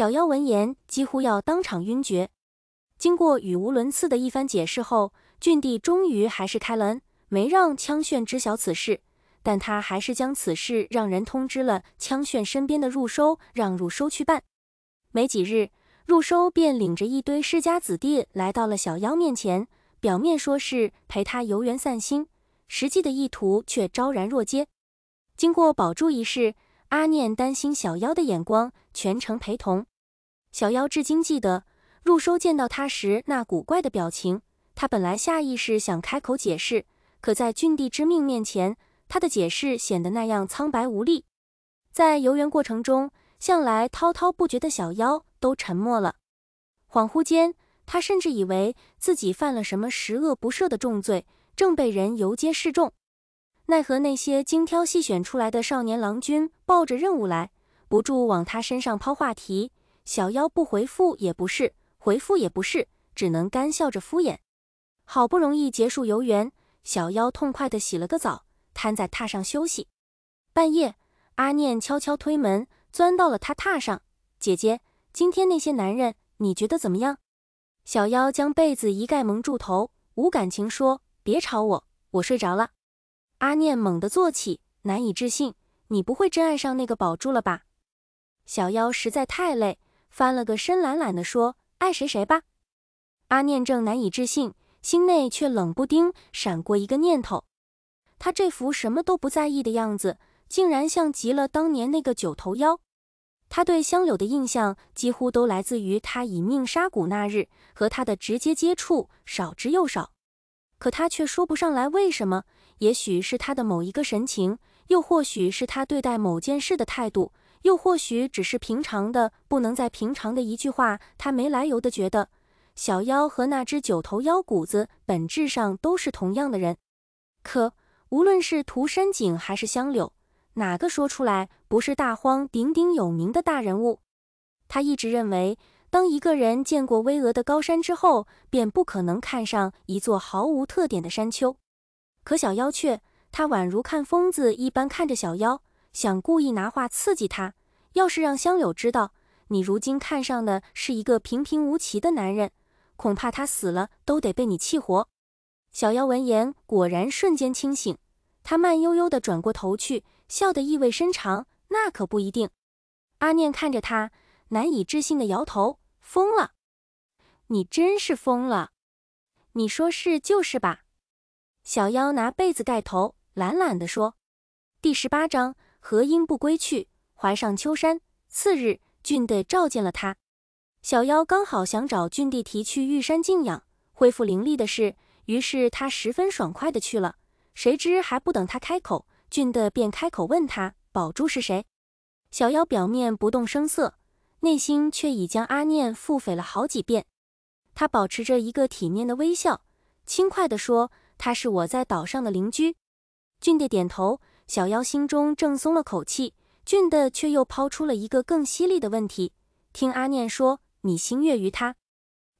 小妖闻言，几乎要当场晕厥。经过语无伦次的一番解释后，郡帝终于还是开了恩，没让枪炫知晓此事。但他还是将此事让人通知了枪炫身边的入收，让入收去办。没几日，入收便领着一堆世家子弟来到了小妖面前，表面说是陪他游园散心，实际的意图却昭然若揭。经过宝珠一事，阿念担心小妖的眼光，全程陪同。小妖至今记得入收见到他时那古怪的表情。他本来下意识想开口解释，可在郡帝之命面前，他的解释显得那样苍白无力。在游园过程中，向来滔滔不绝的小妖都沉默了。恍惚间，他甚至以为自己犯了什么十恶不赦的重罪，正被人游街示众。奈何那些精挑细选出来的少年郎君抱着任务来，不住往他身上抛话题。小妖不回复也不是，回复也不是，只能干笑着敷衍。好不容易结束游园，小妖痛快地洗了个澡，瘫在榻上休息。半夜，阿念悄悄推门，钻到了他榻上。姐姐，今天那些男人，你觉得怎么样？小妖将被子一盖蒙住头，无感情说：“别吵我，我睡着了。”阿念猛地坐起，难以置信：“你不会真爱上那个宝柱了吧？”小妖实在太累。翻了个身，懒懒地说：“爱谁谁吧。”阿念正难以置信，心内却冷不丁闪过一个念头：他这副什么都不在意的样子，竟然像极了当年那个九头妖。他对香柳的印象几乎都来自于他以命杀骨那日和他的直接接触，少之又少。可他却说不上来为什么，也许是他的某一个神情，又或许是他对待某件事的态度。又或许只是平常的，不能在平常的一句话，他没来由的觉得小妖和那只九头妖谷子本质上都是同样的人。可无论是涂山璟还是香柳，哪个说出来不是大荒鼎鼎有名的大人物？他一直认为，当一个人见过巍峨的高山之后，便不可能看上一座毫无特点的山丘。可小妖却，他宛如看疯子一般看着小妖。想故意拿话刺激他，要是让香柳知道你如今看上的是一个平平无奇的男人，恐怕他死了都得被你气活。小妖闻言，果然瞬间清醒。他慢悠悠地转过头去，笑得意味深长。那可不一定。阿念看着他，难以置信地摇头：“疯了，你真是疯了！你说是就是吧？”小妖拿被子盖头，懒懒地说：“第十八章。”何因不归去？怀上秋山。次日，郡的召见了他。小妖刚好想找郡帝提去玉山静养、恢复灵力的事，于是他十分爽快的去了。谁知还不等他开口，郡的便开口问他：“宝珠是谁？”小妖表面不动声色，内心却已将阿念腹诽了好几遍。他保持着一个体面的微笑，轻快的说：“他是我在岛上的邻居。”俊帝点头。小妖心中正松了口气，俊的却又抛出了一个更犀利的问题：“听阿念说，你心悦于他？”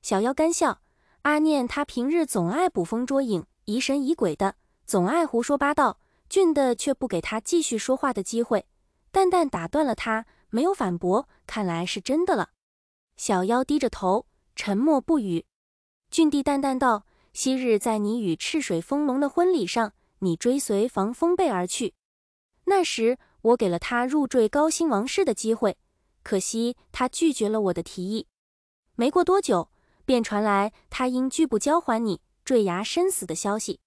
小妖干笑：“阿念他平日总爱捕风捉影，疑神疑鬼的，总爱胡说八道。”俊的却不给他继续说话的机会，淡淡打断了他，没有反驳。看来是真的了。小妖低着头，沉默不语。俊帝淡淡道：“昔日在你与赤水风龙的婚礼上，你追随防风被而去。”那时我给了他入赘高辛王室的机会，可惜他拒绝了我的提议。没过多久，便传来他因拒不交还你，坠崖身死的消息。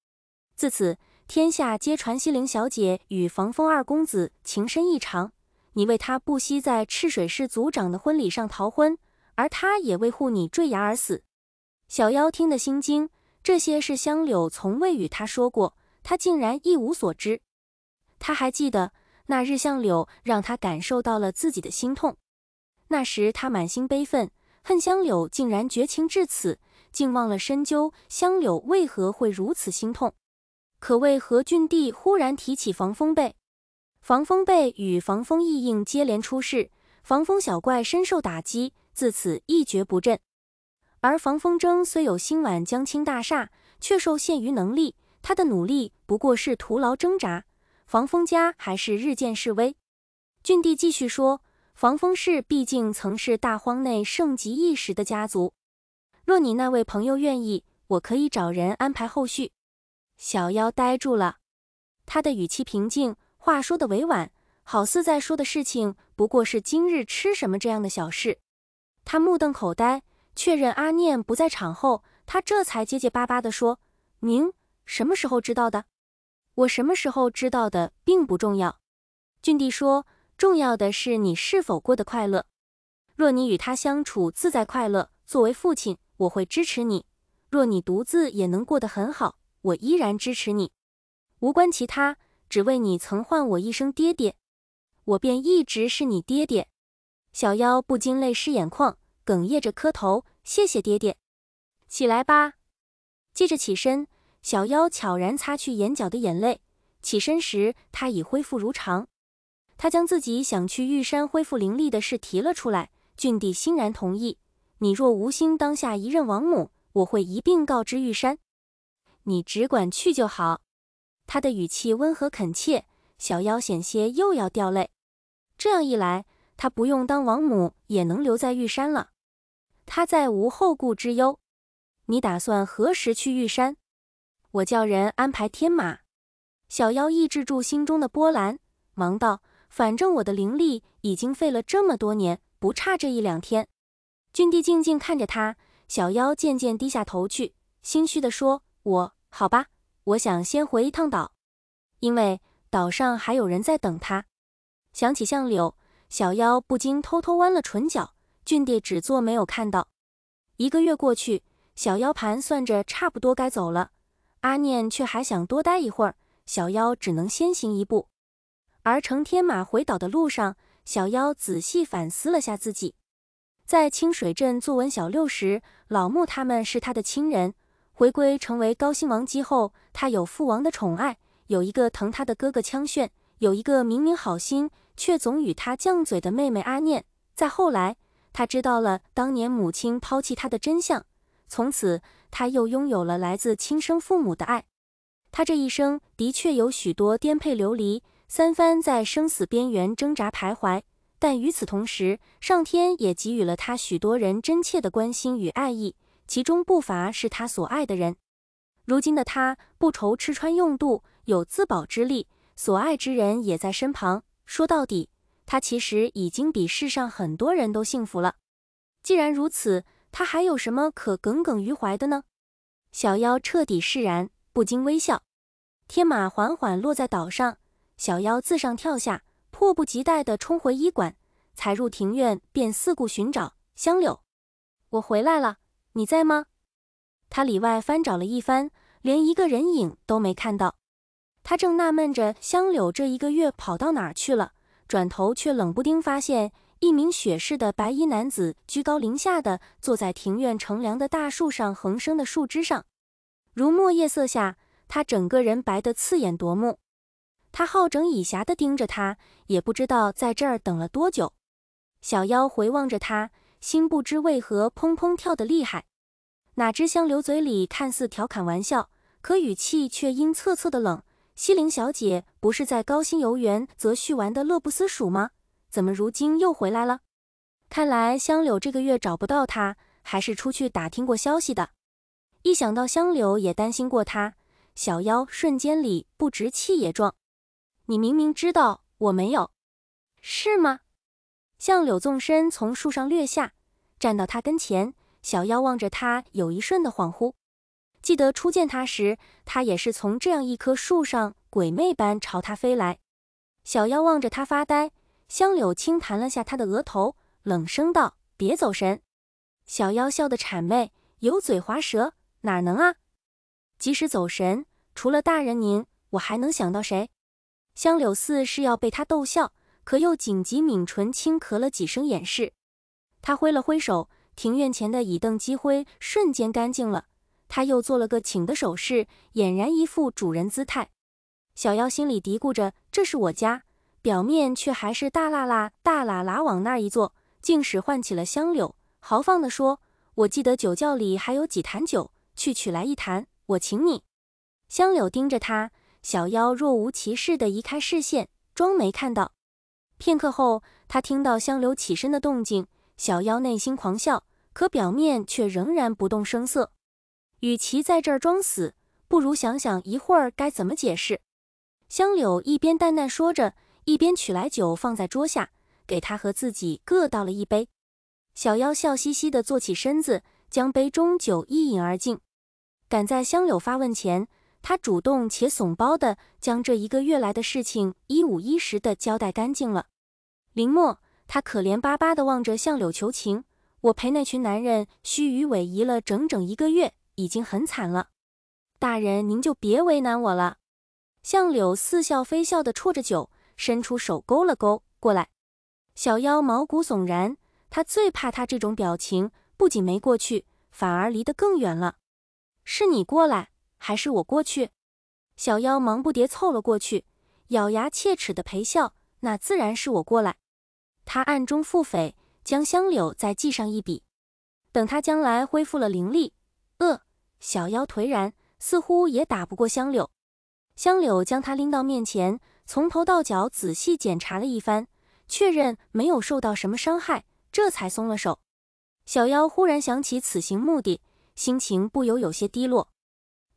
自此，天下皆传西陵小姐与防风二公子情深异常，你为他不惜在赤水氏族长的婚礼上逃婚，而他也为护你坠崖而死。小妖听得心惊，这些是香柳从未与他说过，他竟然一无所知。他还记得那日向柳让他感受到了自己的心痛，那时他满心悲愤，恨香柳竟然绝情至此，竟忘了深究香柳为何会如此心痛。可为何俊帝忽然提起防风被？防风被与防风意应接连出事，防风小怪深受打击，自此一蹶不振。而防风筝虽有新挽江青大厦，却受限于能力，他的努力不过是徒劳挣扎。防风家还是日渐式微。郡帝继续说：“防风氏毕竟曾是大荒内盛极一时的家族，若你那位朋友愿意，我可以找人安排后续。”小妖呆住了，他的语气平静，话说的委婉，好似在说的事情不过是今日吃什么这样的小事。他目瞪口呆，确认阿念不在场后，他这才结结巴巴地说：“您什么时候知道的？”我什么时候知道的并不重要，俊帝说，重要的是你是否过得快乐。若你与他相处自在快乐，作为父亲，我会支持你。若你独自也能过得很好，我依然支持你。无关其他，只为你曾唤我一声爹爹，我便一直是你爹爹。小妖不禁泪湿眼眶，哽咽着磕头，谢谢爹爹。起来吧，接着起身。小妖悄然擦去眼角的眼泪，起身时，他已恢复如常。他将自己想去玉山恢复灵力的事提了出来。郡帝欣然同意：“你若无心当下一任王母，我会一并告知玉山，你只管去就好。”他的语气温和恳切，小妖险些又要掉泪。这样一来，他不用当王母，也能留在玉山了。他再无后顾之忧。你打算何时去玉山？我叫人安排天马，小妖抑制住心中的波澜，忙道：“反正我的灵力已经废了这么多年，不差这一两天。”俊帝静静看着他，小妖渐渐低下头去，心虚地说：“我好吧，我想先回一趟岛，因为岛上还有人在等他。”想起相柳，小妖不禁偷偷弯了唇角。俊帝只做没有看到。一个月过去，小妖盘算着差不多该走了。阿念却还想多待一会儿，小妖只能先行一步。而乘天马回岛的路上，小妖仔细反思了下自己：在清水镇作文小六时，老木他们是他的亲人；回归成为高兴王姬后，他有父王的宠爱，有一个疼他的哥哥枪炫，有一个明明好心却总与他犟嘴的妹妹阿念。再后来，他知道了当年母亲抛弃他的真相，从此。他又拥有了来自亲生父母的爱，他这一生的确有许多颠沛流离，三番在生死边缘挣扎徘徊，但与此同时，上天也给予了他许多人真切的关心与爱意，其中不乏是他所爱的人。如今的他不愁吃穿用度，有自保之力，所爱之人也在身旁。说到底，他其实已经比世上很多人都幸福了。既然如此，他还有什么可耿耿于怀的呢？小妖彻底释然，不禁微笑。天马缓缓落在岛上，小妖自上跳下，迫不及待地冲回医馆，踩入庭院便四顾寻找香柳。我回来了，你在吗？他里外翻找了一番，连一个人影都没看到。他正纳闷着香柳这一个月跑到哪儿去了，转头却冷不丁发现。一名雪似的白衣男子居高临下的坐在庭院乘凉的大树上，横生的树枝上，如墨夜色下，他整个人白得刺眼夺目。他好整以暇的盯着他，也不知道在这儿等了多久。小妖回望着他，心不知为何砰砰跳得厉害。哪知香柳嘴里看似调侃玩笑，可语气却阴恻恻的冷。西陵小姐不是在高新游园则叙玩的乐不思蜀吗？怎么如今又回来了？看来香柳这个月找不到他，还是出去打听过消息的。一想到香柳也担心过他，小妖瞬间里不直气也壮。你明明知道我没有，是吗？向柳纵身从树上掠下，站到他跟前。小妖望着他，有一瞬的恍惚。记得初见他时，他也是从这样一棵树上鬼魅般朝他飞来。小妖望着他发呆。香柳轻弹了下他的额头，冷声道：“别走神。”小妖笑得谄媚，油嘴滑舌：“哪能啊？即使走神，除了大人您，我还能想到谁？”香柳似是要被他逗笑，可又紧急抿唇，轻咳了几声掩饰。他挥了挥手，庭院前的椅凳积灰瞬间干净了。他又做了个请的手势，俨然一副主人姿态。小妖心里嘀咕着：“这是我家。”表面却还是大喇喇、大喇喇往那儿一坐，竟使唤起了香柳。豪放地说：“我记得酒窖里还有几坛酒，去取来一坛，我请你。”香柳盯着他，小妖若无其事地移开视线，装没看到。片刻后，他听到香柳起身的动静，小妖内心狂笑，可表面却仍然不动声色。与其在这儿装死，不如想想一会儿该怎么解释。香柳一边淡淡说着。一边取来酒放在桌下，给他和自己各倒了一杯。小妖笑嘻嘻的坐起身子，将杯中酒一饮而尽。赶在香柳发问前，他主动且怂包的将这一个月来的事情一五一十的交代干净了。林墨，他可怜巴巴的望着相柳求情：“我陪那群男人虚与委蛇了整整一个月，已经很惨了，大人您就别为难我了。”相柳似笑非笑的啜着酒。伸出手勾了勾过来，小妖毛骨悚然，他最怕他这种表情，不仅没过去，反而离得更远了。是你过来还是我过去？小妖忙不迭凑了过去，咬牙切齿地陪笑。那自然是我过来。他暗中腹诽，将香柳再记上一笔。等他将来恢复了灵力，呃，小妖颓然，似乎也打不过香柳。香柳将他拎到面前。从头到脚仔细检查了一番，确认没有受到什么伤害，这才松了手。小妖忽然想起此行目的，心情不由有些低落。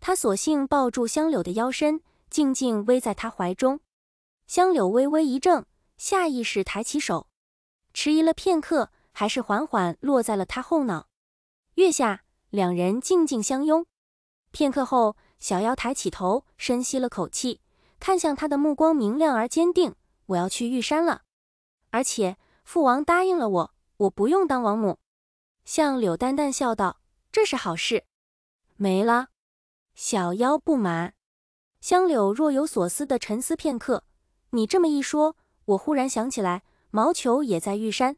他索性抱住香柳的腰身，静静偎在她怀中。香柳微微一怔，下意识抬起手，迟疑了片刻，还是缓缓落在了他后脑。月下，两人静静相拥。片刻后，小妖抬起头，深吸了口气。看向他的目光明亮而坚定。我要去玉山了，而且父王答应了我，我不用当王母。向柳淡淡笑道：“这是好事。”没了，小妖不满。香柳若有所思的沉思片刻，你这么一说，我忽然想起来，毛球也在玉山。